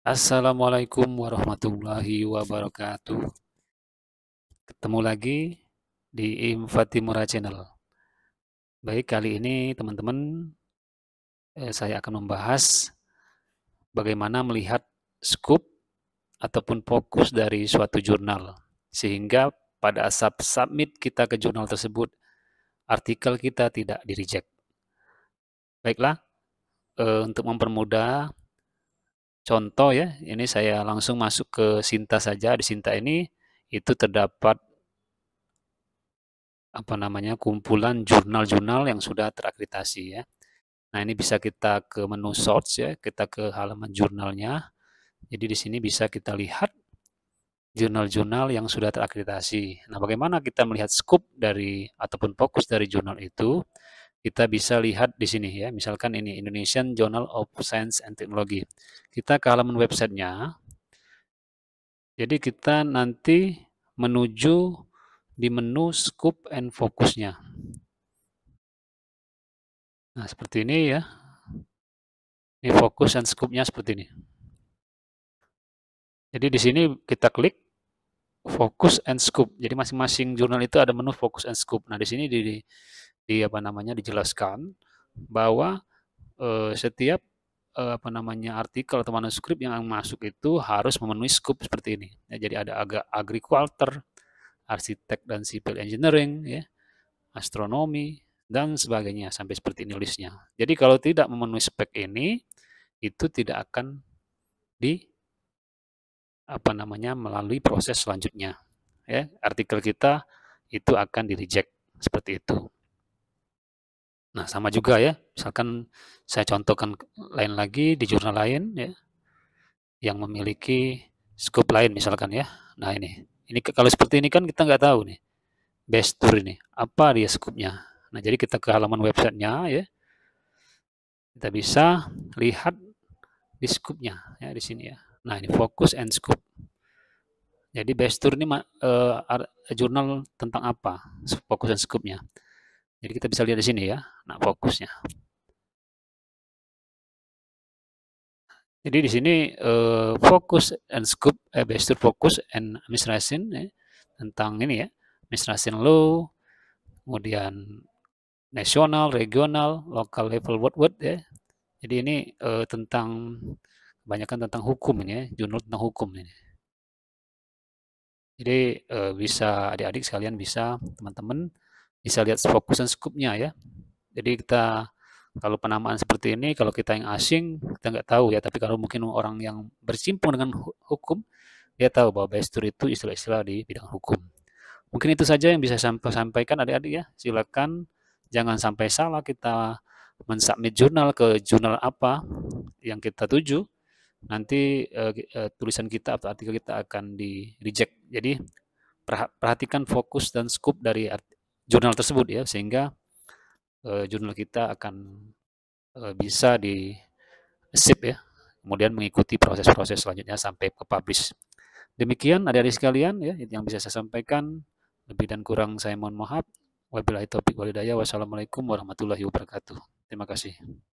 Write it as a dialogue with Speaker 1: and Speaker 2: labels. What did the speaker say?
Speaker 1: Assalamualaikum warahmatullahi wabarakatuh. Ketemu lagi di Infatimura Channel. Baik, kali ini teman-teman eh, saya akan membahas bagaimana melihat scoop ataupun fokus dari suatu jurnal sehingga pada asap submit kita ke jurnal tersebut artikel kita tidak di reject. Baiklah, eh, untuk mempermudah contoh ya, ini saya langsung masuk ke Sinta saja. Di Sinta ini itu terdapat apa namanya kumpulan jurnal-jurnal yang sudah terakreditasi ya. Nah ini bisa kita ke menu source ya, kita ke halaman jurnalnya. Jadi di sini bisa kita lihat jurnal-jurnal yang sudah terakreditasi. Nah bagaimana kita melihat scope dari ataupun fokus dari jurnal itu? kita bisa lihat di sini ya. Misalkan ini Indonesian Journal of Science and Technology. Kita ke halaman websitenya. Jadi kita nanti menuju di menu scope and fokusnya. Nah, seperti ini ya. Ini fokus dan scope-nya seperti ini. Jadi di sini kita klik fokus and scope. Jadi masing-masing jurnal itu ada menu fokus and scope. Nah, di sini di di apa namanya dijelaskan bahwa eh, setiap eh, apa namanya artikel atau manuskrip yang masuk itu harus memenuhi scope seperti ini. Ya, jadi ada agak agriculture, arsitek dan civil engineering, ya, astronomi dan sebagainya sampai seperti ini listnya. Jadi kalau tidak memenuhi spek ini itu tidak akan di apa namanya melalui proses selanjutnya. Ya, artikel kita itu akan di reject seperti itu. Nah, sama juga ya. Misalkan saya contohkan lain lagi di jurnal lain ya yang memiliki scope lain misalkan ya. Nah, ini. Ini kalau seperti ini kan kita nggak tahu nih. Best tour ini. Apa dia scope-nya? Nah, jadi kita ke halaman websitenya ya. Kita bisa lihat di scope-nya ya di sini ya. Nah, ini focus and scope. Jadi best tour ini uh, jurnal tentang apa? Fokus dan scope-nya. Jadi kita bisa lihat di sini ya, nah fokusnya. Jadi di sini uh, fokus and scope, eh, based fokus and misrasin ya, tentang ini ya, misrasin low, kemudian nasional, regional, local level, what ya. Jadi ini uh, tentang kebanyakan tentang hukum ini ya, jurnal tentang hukum ini. Jadi uh, bisa adik-adik sekalian bisa teman-teman bisa lihat fokus dan scope-nya ya. Jadi kita kalau penamaan seperti ini, kalau kita yang asing, kita nggak tahu ya. Tapi kalau mungkin orang yang bersimpung dengan hukum, dia tahu bahwa bestur itu istilah-istilah di bidang hukum. Mungkin itu saja yang bisa saya sampaikan adik-adik ya. Silakan jangan sampai salah kita mensubmit jurnal ke jurnal apa yang kita tuju. Nanti uh, uh, tulisan kita atau artikel kita akan di reject. Jadi perhatikan fokus dan scope dari jurnal tersebut ya sehingga uh, jurnal kita akan uh, bisa di sip ya kemudian mengikuti proses-proses selanjutnya sampai ke publish demikian ada dari sekalian ya yang bisa saya sampaikan lebih dan kurang saya mohon maaf wabillahi taufiq walidaya wassalamualaikum warahmatullahi wabarakatuh terima kasih